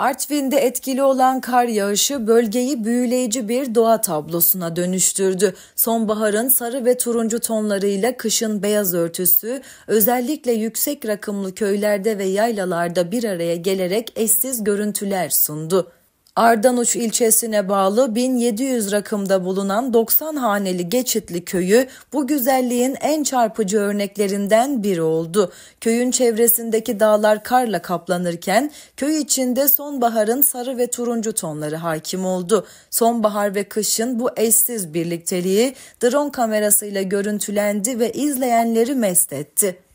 Artvin'de etkili olan kar yağışı bölgeyi büyüleyici bir doğa tablosuna dönüştürdü. Sonbaharın sarı ve turuncu tonlarıyla kışın beyaz örtüsü özellikle yüksek rakımlı köylerde ve yaylalarda bir araya gelerek eşsiz görüntüler sundu. Ardanuç ilçesine bağlı 1700 rakımda bulunan 90 haneli Geçitli köyü bu güzelliğin en çarpıcı örneklerinden biri oldu. Köyün çevresindeki dağlar karla kaplanırken köy içinde sonbaharın sarı ve turuncu tonları hakim oldu. Sonbahar ve kışın bu eşsiz birlikteliği drone kamerasıyla görüntülendi ve izleyenleri mest etti.